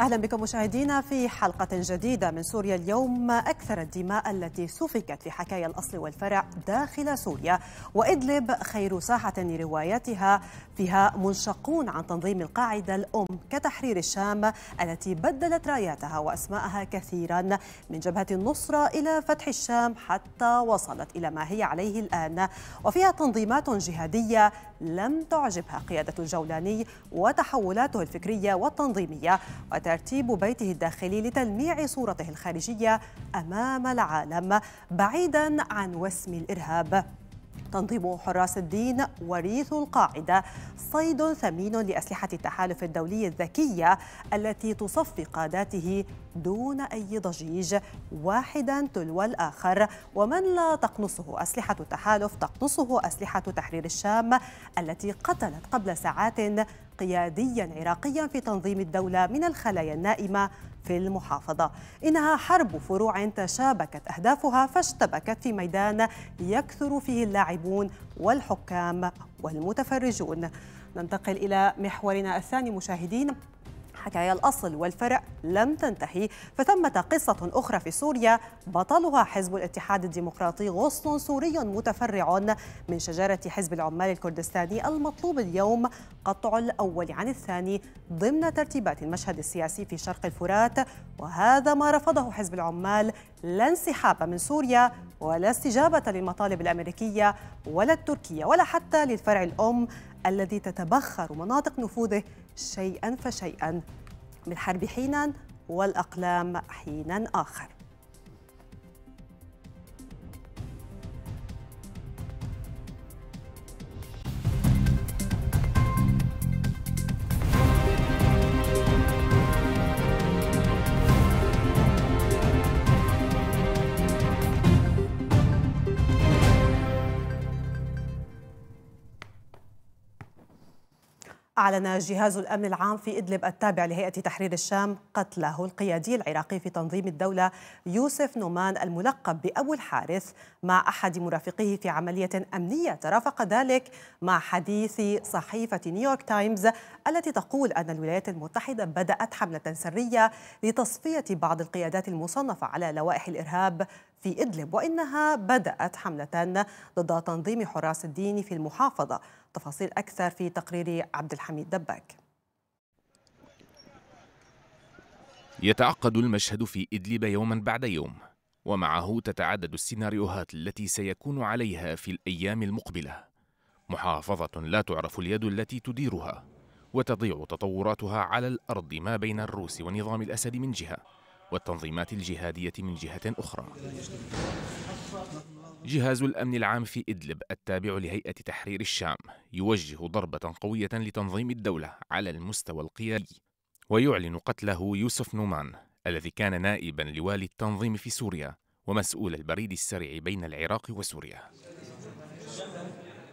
أهلا بكم مشاهدينا في حلقة جديدة من سوريا اليوم أكثر الدماء التي سفكت في حكاية الأصل والفرع داخل سوريا وإدلب خير ساحة لروايتها فيها منشقون عن تنظيم القاعدة الأم كتحرير الشام التي بدلت راياتها وأسماءها كثيرا من جبهة النصرة إلى فتح الشام حتى وصلت إلى ما هي عليه الآن وفيها تنظيمات جهادية لم تعجبها قيادة الجولاني وتحولاته الفكرية والتنظيمية وترتيب بيته الداخلي لتلميع صورته الخارجية أمام العالم بعيدا عن وسم الإرهاب تنظيم حراس الدين وريث القاعدة صيد ثمين لأسلحة التحالف الدولي الذكية التي تصفي قاداته دون أي ضجيج واحدا تلو الآخر ومن لا تقنصه أسلحة التحالف تقنصه أسلحة تحرير الشام التي قتلت قبل ساعات قياديا عراقيا في تنظيم الدولة من الخلايا النائمة في المحافظة إنها حرب فروع تشابكت أهدافها فاشتبكت في ميدان يكثر فيه اللاعبون والحكام والمتفرجون ننتقل إلى محورنا الثاني مشاهدين حكايا الأصل والفرع لم تنتهي فثمة قصة أخرى في سوريا بطلها حزب الاتحاد الديمقراطي غصن سوري متفرع من شجرة حزب العمال الكردستاني المطلوب اليوم قطع الأول عن الثاني ضمن ترتيبات المشهد السياسي في شرق الفرات وهذا ما رفضه حزب العمال لا انسحاب من سوريا ولا استجابة للمطالب الأمريكية ولا التركية ولا حتى للفرع الأم الذي تتبخر مناطق نفوذه شيئا فشيئا من الحرب حينا والأقلام حينا آخر أعلن جهاز الأمن العام في إدلب التابع لهيئة تحرير الشام قتله القيادي العراقي في تنظيم الدولة يوسف نومان الملقب بأبو الحارث مع أحد مرافقيه في عملية أمنية ترافق ذلك مع حديث صحيفة نيويورك تايمز التي تقول أن الولايات المتحدة بدأت حملة سرية لتصفية بعض القيادات المصنفة على لوائح الإرهاب في إدلب وإنها بدأت حملة ضد تنظيم حراس الدين في المحافظة تفاصيل أكثر في تقرير عبد الحميد دباك يتعقد المشهد في إدلب يوما بعد يوم ومعه تتعدد السيناريوهات التي سيكون عليها في الأيام المقبلة محافظة لا تعرف اليد التي تديرها وتضيع تطوراتها على الأرض ما بين الروس ونظام الأسد من جهة والتنظيمات الجهادية من جهة أخرى جهاز الأمن العام في إدلب التابع لهيئة تحرير الشام يوجه ضربة قوية لتنظيم الدولة على المستوى القيادي ويعلن قتله يوسف نومان الذي كان نائبا لوالي التنظيم في سوريا ومسؤول البريد السريع بين العراق وسوريا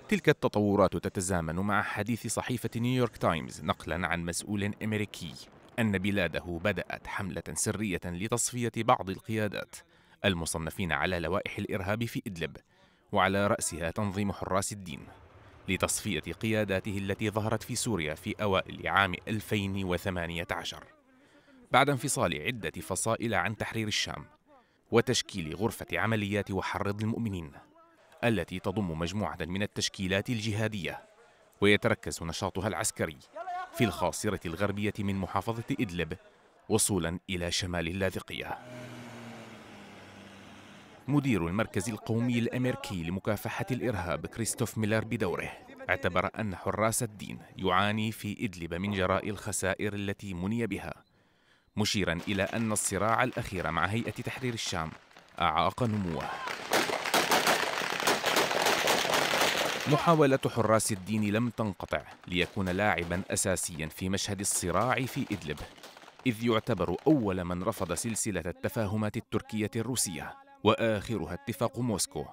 تلك التطورات تتزامن مع حديث صحيفة نيويورك تايمز نقلا عن مسؤول أمريكي أن بلاده بدأت حملة سرية لتصفية بعض القيادات المصنفين على لوائح الإرهاب في إدلب وعلى رأسها تنظيم حراس الدين لتصفية قياداته التي ظهرت في سوريا في أوائل عام 2018 بعد انفصال عدة فصائل عن تحرير الشام وتشكيل غرفة عمليات وحرض المؤمنين التي تضم مجموعة من التشكيلات الجهادية ويتركز نشاطها العسكري في الخاصرة الغربية من محافظة إدلب وصولا إلى شمال اللاذقية مدير المركز القومي الأمريكي لمكافحة الإرهاب كريستوف ميلر بدوره اعتبر أن حراس الدين يعاني في إدلب من جراء الخسائر التي مني بها مشيرا إلى أن الصراع الأخير مع هيئة تحرير الشام أعاق نموه محاولة حراس الدين لم تنقطع ليكون لاعبا أساسيا في مشهد الصراع في إدلب إذ يعتبر أول من رفض سلسلة التفاهمات التركية الروسية وآخرها اتفاق موسكو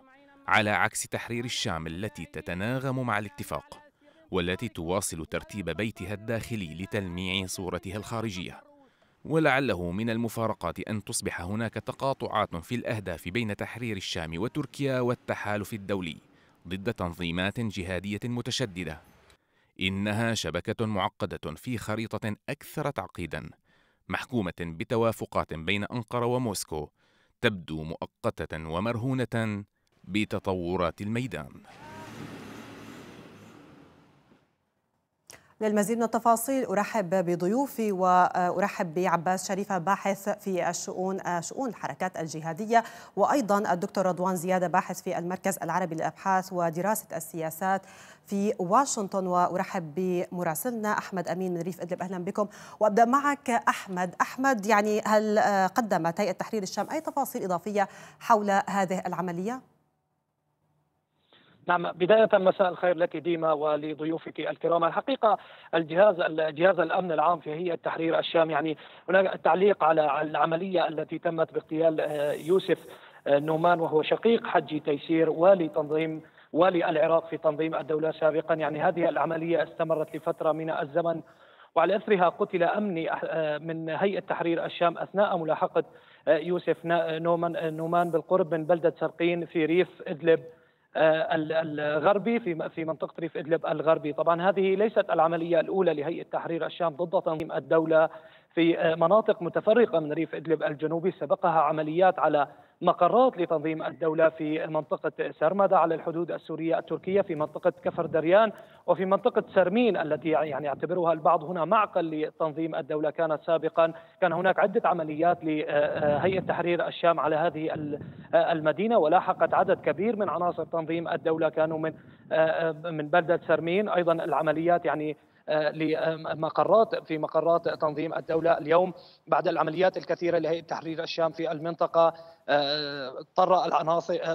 على عكس تحرير الشام التي تتناغم مع الاتفاق والتي تواصل ترتيب بيتها الداخلي لتلميع صورتها الخارجيه ولعله من المفارقات أن تصبح هناك تقاطعات في الأهداف بين تحرير الشام وتركيا والتحالف الدولي ضد تنظيمات جهادية متشددة. إنها شبكة معقدة في خريطة أكثر تعقيدًا، محكومة بتوافقات بين أنقرة وموسكو، تبدو مؤقتة ومرهونة بتطورات الميدان. للمزيد من التفاصيل أرحب بضيوفي وأرحب بعباس شريفة باحث في الشؤون شؤون الحركات الجهادية وأيضا الدكتور رضوان زيادة باحث في المركز العربي للأبحاث ودراسة السياسات في واشنطن وأرحب بمراسلنا أحمد أمين من ريف إدلب أهلا بكم وأبدأ معك أحمد أحمد يعني هل قدمت هيئة تحرير الشام أي تفاصيل إضافية حول هذه العملية؟ نعم بداية مساء الخير لك ديما ولضيوفك الكرام الحقيقة الجهاز جهاز الأمن العام في هيئة تحرير الشام يعني هناك تعليق على العملية التي تمت باغتيال آه، يوسف آه، نومان وهو شقيق حجي تيسير والي تنظيم والي العراق في تنظيم الدولة سابقا يعني هذه العملية استمرت لفترة من الزمن وعلى اثرها قتل امني آه، من هيئه تحرير الشام اثناء ملاحقه يوسف نومان بالقرب من بلده سرقين في ريف ادلب آه، الغربي في في منطقه ريف ادلب الغربي، طبعا هذه ليست العمليه الاولى لهيئه تحرير الشام ضد تنظيم الدوله في آه، مناطق متفرقه من ريف ادلب الجنوبي، سبقها عمليات على مقرات لتنظيم الدولة في منطقة سرمدة على الحدود السورية التركية في منطقة كفر دريان وفي منطقة سرمين التي يعني يعتبرها البعض هنا معقل لتنظيم الدولة كانت سابقا كان هناك عدة عمليات لهيئة تحرير الشام على هذه المدينة ولاحقت عدد كبير من عناصر تنظيم الدولة كانوا من من بلدة سرمين أيضا العمليات يعني آه، لمقرات آه، في مقرات تنظيم الدولة اليوم بعد العمليات الكثيرة لهيئة تحرير الشام في المنطقة آه، اضطر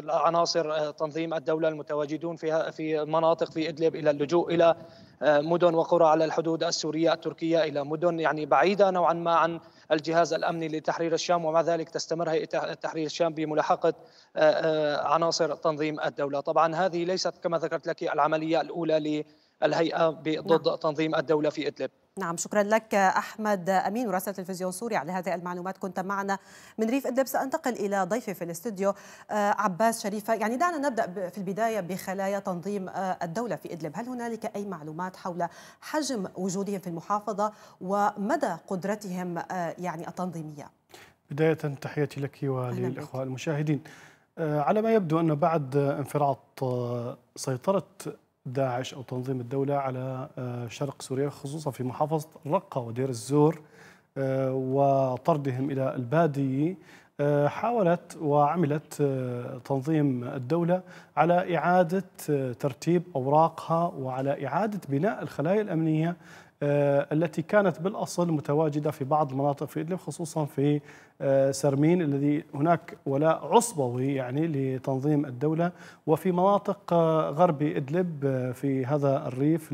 العناصر تنظيم الدولة المتواجدون فيها في مناطق في إدلب إلى اللجوء إلى مدن وقرى على الحدود السورية التركية إلى مدن يعني بعيدة نوعا ما عن الجهاز الامني لتحرير الشام ومع ذلك تستمر هيئه تحرير الشام بملاحقه عناصر تنظيم الدوله، طبعا هذه ليست كما ذكرت لك العمليه الاولى الهيئه ضد نعم. تنظيم الدوله في ادلب نعم شكرا لك احمد امين مراسل تلفزيون سوريا على هذه المعلومات كنت معنا من ريف ادلب سانتقل الى ضيفي في الاستوديو آه، عباس شريفه يعني دعنا نبدا في البدايه بخلايا تنظيم آه، الدوله في ادلب هل هنالك اي معلومات حول حجم وجودهم في المحافظه ومدى قدرتهم آه، يعني التنظيميه بدايه تحياتي لك وللاخوه المشاهدين على ما يبدو ان بعد انفراط سيطره داعش أو تنظيم الدولة على آه، شرق سوريا خصوصا في محافظة الرقه ودير الزور آه، وطردهم إلى البادية آه، حاولت وعملت تنظيم الدولة على إعادة ترتيب أوراقها وعلى إعادة بناء الخلايا الأمنية آه، التي كانت بالاصل متواجده في بعض المناطق في ادلب خصوصا في آه، سرمين الذي هناك ولاء عصبوي يعني لتنظيم الدوله وفي مناطق آه، غرب ادلب في هذا الريف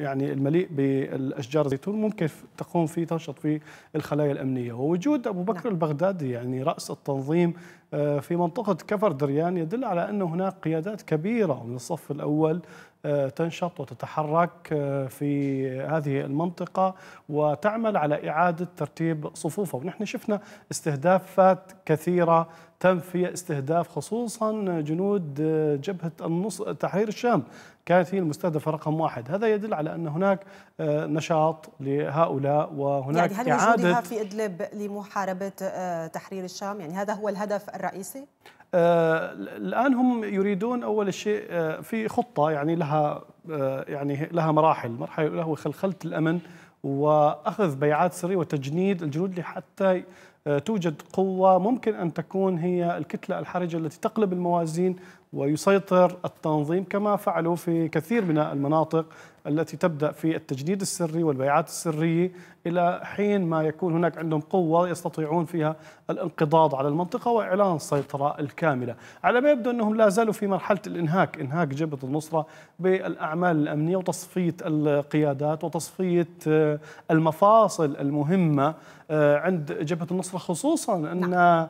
يعني المليء بالاشجار الزيتون ممكن تقوم فيه تنشط فيه الخلايا الامنيه ووجود ابو بكر نعم. البغدادي يعني راس التنظيم في منطقه كفر دريان يدل على ان هناك قيادات كبيره من الصف الاول آه، تنشط وتتحرك آه، في هذه المنطقة وتعمل على إعادة ترتيب صفوفها ونحن شفنا استهدافات كثيرة تم في استهداف خصوصا جنود جبهة النص تحرير الشام كانت هي المستهدفة رقم واحد هذا يدل على أن هناك آه، نشاط لهؤلاء وهناك يعني هل إعادة في إدلب لمحاربة آه، تحرير الشام يعني هذا هو الهدف الرئيسي؟ آه الان هم يريدون اول شيء آه في خطه يعني لها آه يعني لها مراحل، مرحله الاولى هو خلخله الامن واخذ بيعات سريه وتجنيد الجنود لحتى حتى آه، توجد قوة ممكن أن تكون هي الكتلة الحرجة التي تقلب الموازين ويسيطر التنظيم كما فعلوا في كثير من المناطق التي تبدأ في التجديد السري والبيعات السرية إلى حين ما يكون هناك عندهم قوة يستطيعون فيها الانقضاض على المنطقة وإعلان السيطرة الكاملة على ما يبدو أنهم لا زالوا في مرحلة الإنهاك إنهاك جبهة النصرة بالأعمال الأمنية وتصفية القيادات وتصفية آه، المفاصل المهمة آه، عند جبهة النصرة خصوصا نعم. أن نعم.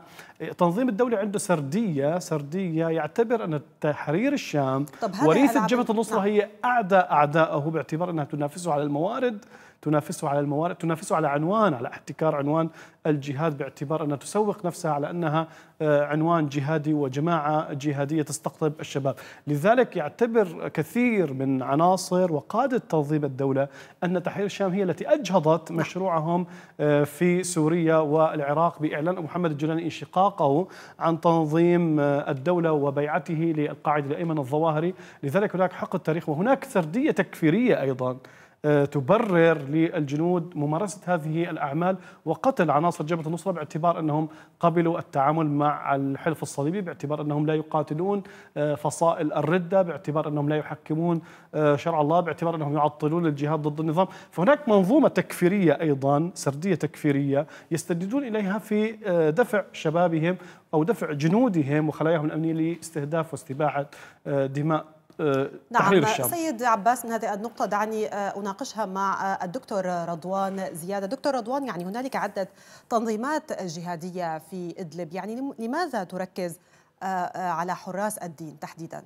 تنظيم الدولة عنده سردية سردية يعتبر أن تحرير الشام وريثة جبهة النصرة نعم. هي أعدى أعدائه باعتبار أنها تنافسه على الموارد تنافسه على الموارد تنافسه على عنوان على احتكار عنوان الجهاد باعتبار أنها تسوق نفسها على أنها آه، عنوان جهادي وجماعة جهادية تستقطب الشباب لذلك يعتبر كثير من عناصر وقادة تنظيم الدولة أن تحرير الشام هي التي أجهضت مشروعهم آه، في سوريا والعراق بإعلان محمد الجولاني انشقاقه عن تنظيم آه، الدولة وبيعته للقاعدة الأيمن الظواهري لذلك هناك حق التاريخ وهناك سردية تكفيرية أيضا آه، تبرر للجنود ممارسة هذه الأعمال وقتل عناصر جبهة النصرة باعتبار أنهم قبلوا التعامل مع الحلف الصليبي باعتبار أنهم لا يقاتلون آه، فصائل الردة باعتبار أنهم لا يحكمون آه، شرع الله باعتبار أنهم يعطلون الجهاد ضد النظام فهناك منظومة تكفيرية أيضا سردية تكفيرية يستددون إليها في دفع شبابهم أو دفع جنودهم وخلاياهم الأمنية لاستهداف واستباحة دماء آه، نعم الشام. سيد عباس من هذه النقطة دعني آه، أناقشها مع آه، الدكتور رضوان زيادة دكتور رضوان يعني هنالك عدة تنظيمات جهادية في إدلب يعني لماذا تركز على حراس الدين تحديدا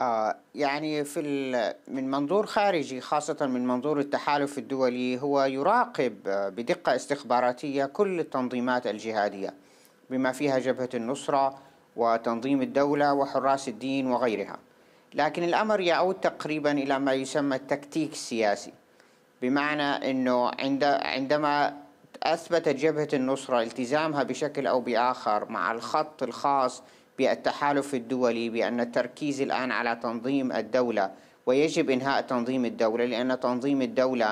آه يعني في من منظور خارجي خاصة من منظور التحالف الدولي هو يراقب بدقة استخباراتية كل التنظيمات الجهادية بما فيها جبهة النصرة وتنظيم الدولة وحراس الدين وغيرها لكن الأمر يعود تقريبا إلى ما يسمى التكتيك السياسي بمعنى أنه عند عندما أثبت جبهة النصرة التزامها بشكل أو بآخر مع الخط الخاص بالتحالف الدولي بأن التركيز الآن على تنظيم الدولة ويجب إنهاء تنظيم الدولة لأن تنظيم الدولة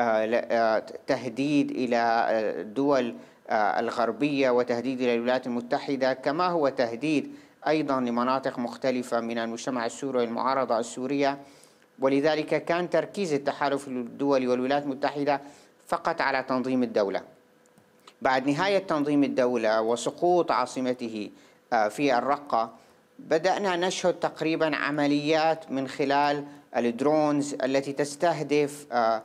آه، آه، تهديد إلى آه، دول آه، الغربية وتهديد للولايات المتحدة كما هو تهديد أيضا لمناطق مختلفة من المجتمع السوري والمعارضة السورية ولذلك كان تركيز التحالف الدولي والولايات المتحدة فقط على تنظيم الدولة بعد نهاية تنظيم الدولة وسقوط عاصمته آه، في الرقة بدأنا نشهد تقريبا عمليات من خلال الدرونز التي تستهدف آه،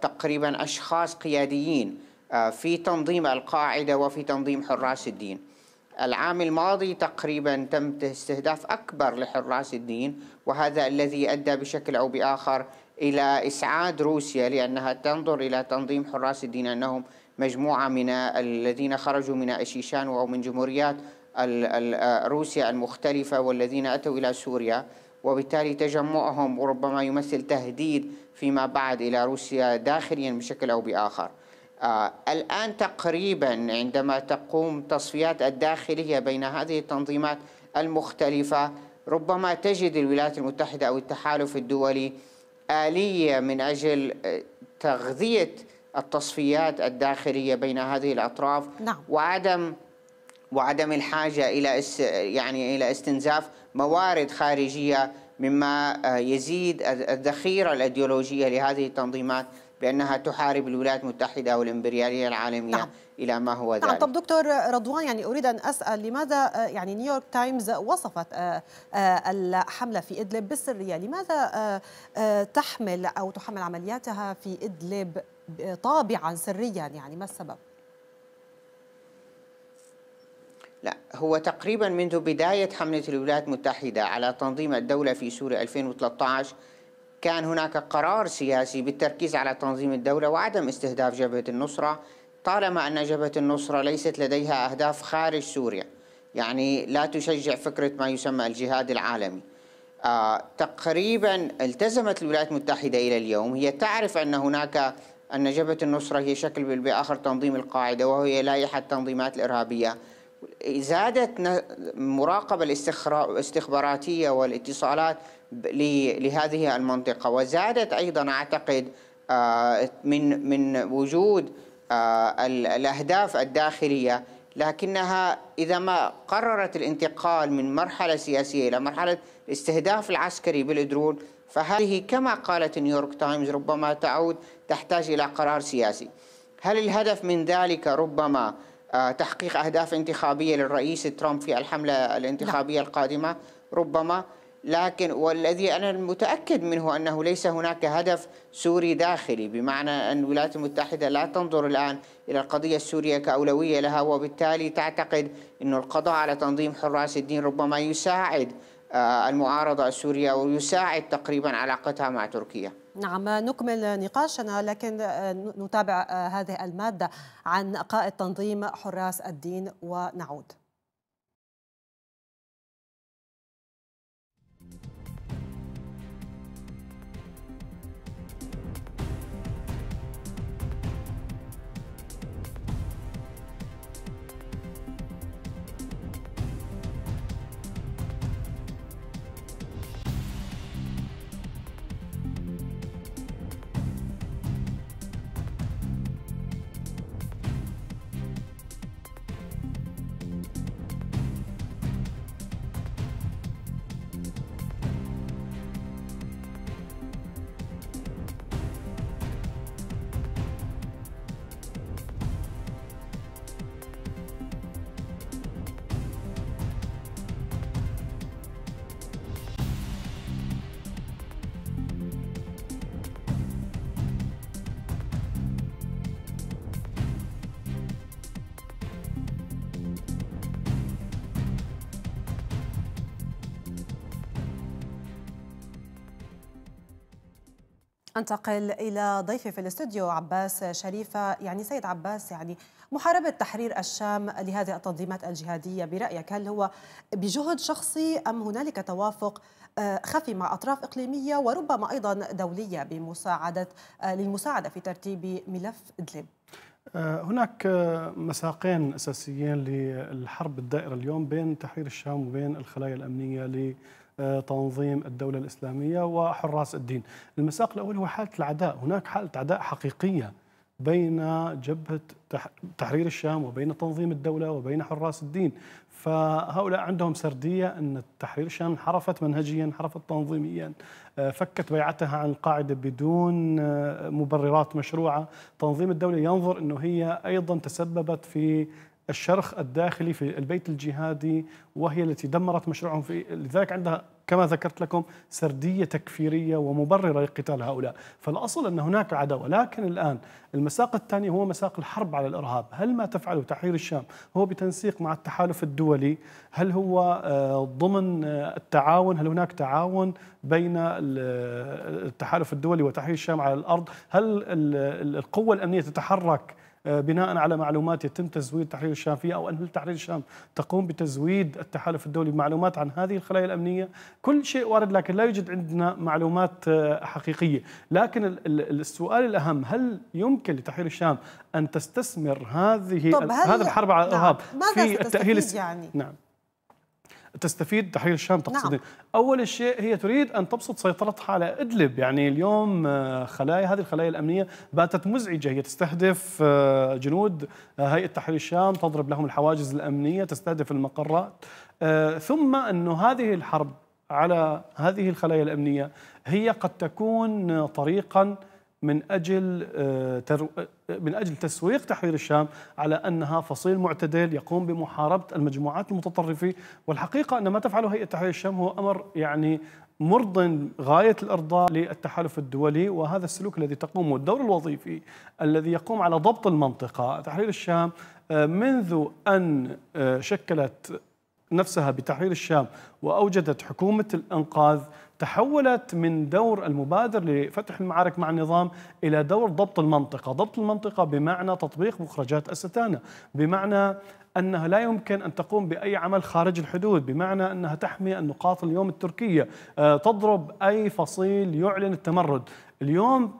تقريبا أشخاص قياديين آه، في تنظيم القاعدة وفي تنظيم حراس الدين العام الماضي تقريبا تم استهداف أكبر لحراس الدين وهذا الذي أدى بشكل أو بآخر إلى إسعاد روسيا لأنها تنظر إلى تنظيم حراس الدين أنهم مجموعة من الذين خرجوا من أشيشان أو من جمهوريات آه، روسيا المختلفة والذين أتوا إلى سوريا وبالتالي تجمعهم ربما يمثل تهديد فيما بعد إلى روسيا داخليا بشكل أو بآخر آه، الآن تقريبا عندما تقوم تصفيات الداخلية بين هذه التنظيمات المختلفة ربما تجد الولايات المتحدة أو التحالف الدولي آلية من أجل آه، تغذية التصفيات الداخلية بين هذه الأطراف نعم. وعدم وعدم الحاجة إلى يعني إلى استنزاف موارد خارجية مما آه، يزيد الذخيرة الأيديولوجية لهذه التنظيمات بأنها تحارب الولايات المتحدة والإمبريالية العالمية نعم. إلى ما هو نعم. ذلك نعم طب دكتور رضوان يعني أريد أن أسأل لماذا آه، يعني نيويورك تايمز وصفت آه، آه، الحملة في إدلب بالسرية لماذا تحمل أو تحمل عملياتها في إدلب طابعا سريا يعني ما السبب؟ لا هو تقريبا منذ بداية حملة الولايات المتحدة على تنظيم الدولة في سوريا 2013 كان هناك قرار سياسي بالتركيز على تنظيم الدولة وعدم استهداف جبهة النصرة طالما أن جبهة النصرة ليست لديها أهداف خارج سوريا يعني لا تشجع فكرة ما يسمى الجهاد العالمي آه تقريبا التزمت الولايات المتحدة إلى اليوم هي تعرف أن هناك أن جبهة النصرة هي شكل بآخر تنظيم القاعدة وهي لائحة التنظيمات الإرهابية زادت مراقبة الاستخباراتية والاتصالات لهذه المنطقة وزادت أيضا أعتقد آه، من من وجود آه، الأهداف الداخلية لكنها إذا ما قررت الانتقال من مرحلة سياسية إلى مرحلة الاستهداف العسكري بالدرون فهذه كما قالت نيويورك تايمز ربما تعود تحتاج إلى قرار سياسي هل الهدف من ذلك ربما آه، تحقيق أهداف انتخابية للرئيس ترامب في الحملة نعم. الانتخابية القادمة ربما لكن والذي أنا متأكد منه أنه ليس هناك هدف سوري داخلي بمعنى أن الولايات المتحدة لا تنظر الآن إلى القضية السورية كأولوية لها وبالتالي تعتقد أن القضاء على تنظيم حراس الدين ربما يساعد آه، المعارضة السورية ويساعد تقريبا علاقتها مع تركيا نعم نكمل نقاشنا لكن آه، نتابع آه، هذه المادة عن قائد تنظيم حراس الدين ونعود انتقل الى ضيفي في الاستوديو عباس شريفه يعني سيد عباس يعني محاربه تحرير الشام لهذه التنظيمات الجهاديه برايك هل هو بجهد شخصي ام هنالك توافق آه، خفي مع اطراف اقليميه وربما ايضا دوليه بمساعده آه، للمساعده في ترتيب ملف ادلب آه، هناك مساقين اساسيين للحرب الدائره اليوم بين تحرير الشام وبين الخلايا الامنيه تنظيم الدولة الإسلامية وحراس الدين المساق الأول هو حالة العداء هناك حالة عداء حقيقية بين جبهة تحرير الشام وبين تنظيم الدولة وبين حراس الدين فهؤلاء عندهم سردية أن تحرير الشام انحرفت منهجيا انحرفت تنظيميا فكت بيعتها عن القاعدة بدون مبررات مشروعة تنظيم الدولة ينظر أنه هي أيضا تسببت في الشرخ الداخلي في البيت الجهادي وهي التي دمرت مشروعهم في لذلك عندها كما ذكرت لكم سردية تكفيرية ومبررة لقتال هؤلاء فالأصل أن هناك عداوة لكن الآن المساق الثاني هو مساق الحرب على الإرهاب هل ما تفعله تحرير الشام هو بتنسيق مع التحالف الدولي هل هو آه، ضمن آه، التعاون هل هناك تعاون بين آه، التحالف الدولي وتحرير الشام على الأرض هل القوة الأمنية تتحرك آه، بناء على معلومات يتم تزويد تحرير الشام فيها او ان تحرير الشام تقوم بتزويد التحالف الدولي بمعلومات عن هذه الخلايا الامنيه كل شيء وارد لكن لا يوجد عندنا معلومات آه، حقيقيه لكن السؤال الاهم هل يمكن لتحرير الشام ان تستثمر هذه هذه الحرب على نعم، الارهاب نعم. في التاهيل يعني نعم تستفيد تحرير الشام تقصدين نعم. أول شيء هي تريد أن تبسط سيطرتها على إدلب يعني اليوم آه، خلايا هذه الخلايا الأمنية باتت مزعجة هي تستهدف آه، جنود آه، هيئة تحرير الشام تضرب لهم الحواجز الأمنية تستهدف المقرات ثم أنه هذه الحرب على هذه الخلايا الأمنية هي قد تكون طريقاً من أجل من أجل تسويق تحرير الشام على أنها فصيل معتدل يقوم بمحاربة المجموعات المتطرفة والحقيقة أن ما تفعله هيئة تحرير الشام هو أمر يعني مرض غاية الإرضاء للتحالف الدولي وهذا السلوك الذي تقوم الدور الوظيفي الذي يقوم على ضبط المنطقة تحرير الشام آه، منذ أن آه، شكلت نفسها بتحرير الشام وأوجدت حكومة الإنقاذ تحولت من دور المبادر لفتح المعارك مع النظام إلى دور ضبط المنطقة ضبط المنطقة بمعنى تطبيق مخرجات الستانة بمعنى أنها لا يمكن أن تقوم بأي عمل خارج الحدود بمعنى أنها تحمي النقاط اليوم التركية آه، تضرب أي فصيل يعلن التمرد اليوم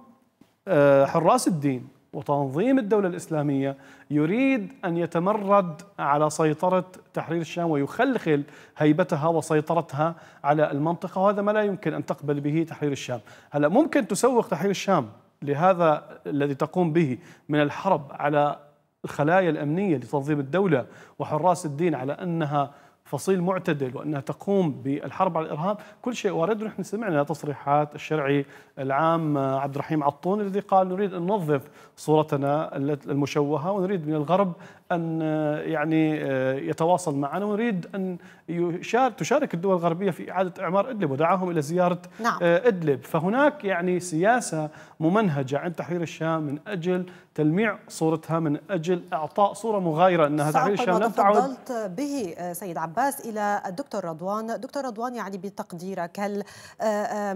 آه، حراس الدين وتنظيم الدولة الإسلامية يريد أن يتمرد على سيطرة تحرير الشام ويخلخل هيبتها وسيطرتها على المنطقة وهذا ما لا يمكن أن تقبل به تحرير الشام هلأ ممكن تسوق تحرير الشام لهذا الذي تقوم به من الحرب على الخلايا الأمنية لتنظيم الدولة وحراس الدين على أنها فصيل معتدل وانها تقوم بالحرب على الارهاب كل شيء وارد ونحن سمعنا تصريحات الشرعي العام عبد الرحيم عطون الذي قال نريد ان ننظف صورتنا المشوهه ونريد من الغرب ان آه، يعني آه، يتواصل معنا ونريد ان يشارك تشارك الدول الغربيه في اعاده اعمار ادلب ودعاهم الى زياره نعم. آه، ادلب، فهناك يعني سياسه ممنهجه عند تحرير الشام من اجل تلميع صورتها من اجل اعطاء صوره مغايره انها تحرير الشام لم تعد تفضلت به سيد عباس الى الدكتور رضوان، دكتور رضوان يعني بتقديرك هل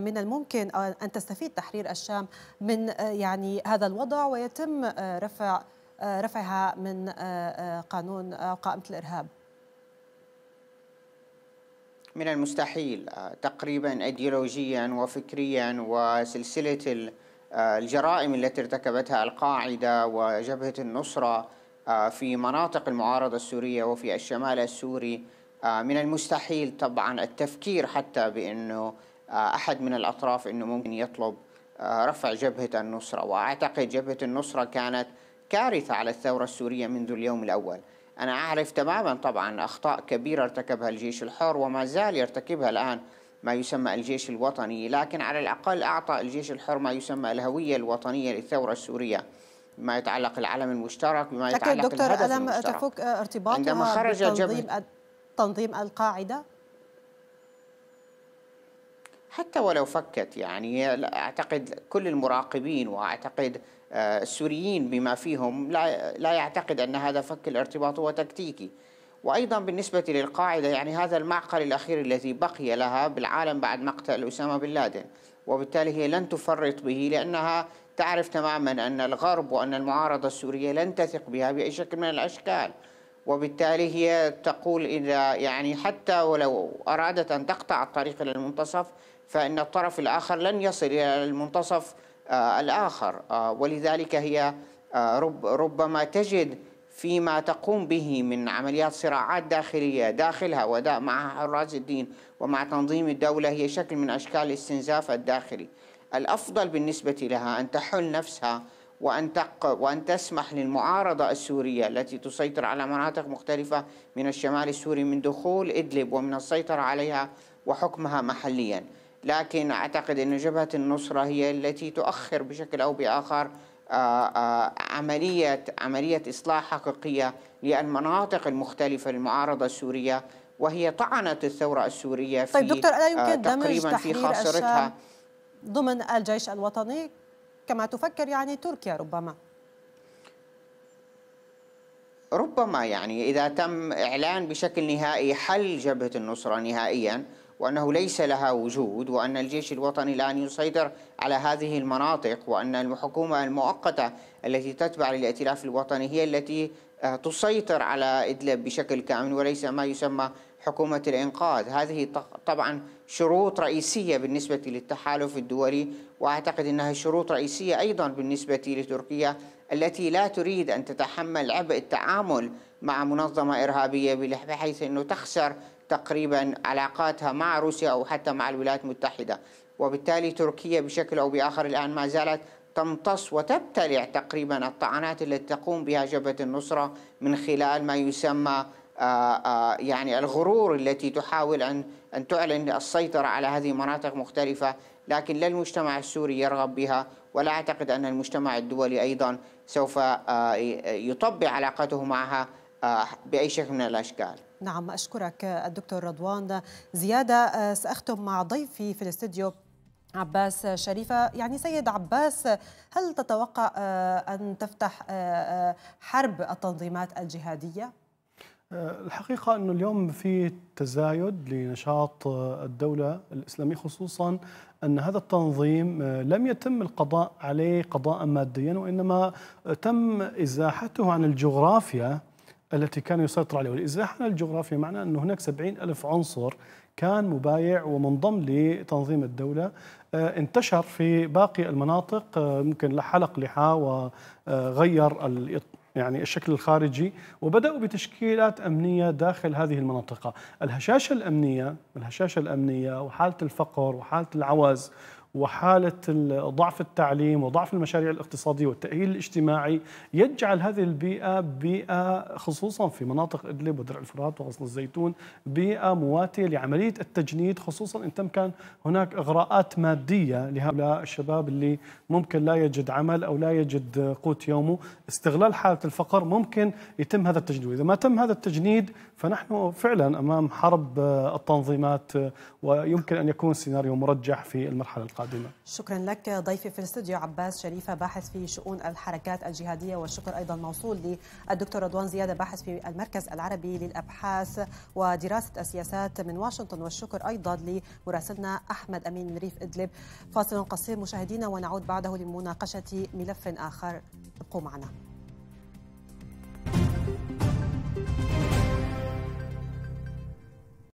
من الممكن ان تستفيد تحرير الشام من يعني هذا الوضع ويتم رفع رفعها من آه، آه، قانون آه، قائمة الإرهاب؟ من المستحيل تقريبا أيديولوجيا وفكريا وسلسلة الجرائم التي ارتكبتها القاعدة وجبهة النصرة في مناطق المعارضة السورية وفي الشمال السوري من المستحيل طبعا التفكير حتى بأنه أحد من الأطراف أنه ممكن يطلب رفع جبهة النصرة وأعتقد جبهة النصرة كانت كارثة على الثورة السورية منذ اليوم الأول أنا أعرف تماما طبعا أخطاء كبيرة ارتكبها الجيش الحر وما زال يرتكبها الآن ما يسمى الجيش الوطني لكن على الأقل أعطى الجيش الحر ما يسمى الهوية الوطنية للثورة السورية بما يتعلق العلم المشترك بما يتعلق لكن دكتور الهدف ألم المشترك تفك ارتباطها عندما خرج تنظيم تنظيم القاعدة حتى ولو فكت يعني أعتقد كل المراقبين وأعتقد آه، السوريين بما فيهم لا يعتقد أن هذا فك الارتباط هو تكتيكي وأيضا بالنسبة للقاعدة يعني هذا المعقل الأخير الذي بقي لها بالعالم بعد مقتل أسامة بن لادن وبالتالي هي لن تفرط به لأنها تعرف تماما أن الغرب وأن المعارضة السورية لن تثق بها بأي شكل من الأشكال وبالتالي هي تقول إذا يعني حتى ولو أرادت أن تقطع الطريق إلى المنتصف فإن الطرف الآخر لن يصل إلى المنتصف آه، الآخر آه، ولذلك هي آه، ربما تجد فيما تقوم به من عمليات صراعات داخلية داخلها مع حراس الدين ومع تنظيم الدولة هي شكل من أشكال الاستنزاف الداخلي الأفضل بالنسبة لها أن تحل نفسها وأن, تق... وأن تسمح للمعارضة السورية التي تسيطر على مناطق مختلفة من الشمال السوري من دخول إدلب ومن السيطرة عليها وحكمها محليا لكن أعتقد أن جبهة النصرة هي التي تؤخر بشكل أو بآخر آه، آه، عملية عملية إصلاح حقيقية للمناطق المختلفة للمعارضة السورية وهي طعنت الثورة السورية في طيب دكتور ألا يمكن آه، دمج تحرير ضمن الجيش الوطني كما تفكر يعني تركيا ربما ربما يعني إذا تم إعلان بشكل نهائي حل جبهة النصرة نهائياً وأنه ليس لها وجود وأن الجيش الوطني الآن يسيطر على هذه المناطق وأن الحكومة المؤقتة التي تتبع للائتلاف الوطني هي التي آه، تسيطر على إدلب بشكل كامل وليس ما يسمى حكومة الإنقاذ هذه طبعا شروط رئيسية بالنسبة للتحالف الدولي وأعتقد أنها شروط رئيسية أيضا بالنسبة لتركيا التي لا تريد أن تتحمل عبء التعامل مع منظمة إرهابية بحيث أنه تخسر تقريبا علاقاتها مع روسيا أو حتى مع الولايات المتحدة وبالتالي تركيا بشكل أو بآخر الآن ما زالت تمتص وتبتلع تقريبا الطعنات التي تقوم بها جبهة النصرة من خلال ما يسمى آه، آه، يعني الغرور التي تحاول أن أن تعلن السيطرة على هذه مناطق مختلفة لكن لا المجتمع السوري يرغب بها ولا أعتقد أن المجتمع الدولي أيضا سوف آه، يطبع علاقته معها آه، باي شكل من الاشكال. نعم اشكرك الدكتور رضوان زياده آه، ساختم مع ضيفي في الاستديو عباس شريفة يعني سيد عباس هل تتوقع أن تفتح حرب التنظيمات الجهادية؟ الحقيقة أنه اليوم في تزايد لنشاط الدولة الإسلامية خصوصا أن هذا التنظيم آه، لم يتم القضاء عليه قضاء ماديا وإنما تم إزاحته عن الجغرافيا التي كان يسيطر عليها والإزاحة عن الجغرافيا معناه أنه هناك سبعين ألف عنصر كان مبايع ومنضم لتنظيم الدولة آه، انتشر في باقي المناطق آه، ممكن لحلق لحى وغير يعني الشكل الخارجي وبدأوا بتشكيلات أمنية داخل هذه المنطقة الهشاشة الأمنية الهشاشة الأمنية وحالة الفقر وحالة العوز وحالة ضعف التعليم وضعف المشاريع الاقتصادية والتأهيل الاجتماعي يجعل هذه البيئة بيئة خصوصا في مناطق إدلب ودرع الفرات وغصن الزيتون بيئة مواتية لعملية التجنيد خصوصا إن تم كان هناك إغراءات مادية لهؤلاء الشباب اللي ممكن لا يجد عمل أو لا يجد قوت يومه استغلال حالة الفقر ممكن يتم هذا التجنيد وإذا ما تم هذا التجنيد فنحن فعلا أمام حرب التنظيمات ويمكن أن يكون سيناريو مرجح في المرحلة القادمة القادمة شكرا لك ضيفي في الاستوديو عباس شريفة باحث في شؤون الحركات الجهادية والشكر أيضا موصول للدكتور رضوان زيادة باحث في المركز العربي للأبحاث ودراسة السياسات من واشنطن والشكر أيضا لمراسلنا أحمد أمين من ريف إدلب فاصل قصير مشاهدينا ونعود بعده لمناقشة ملف آخر ابقوا معنا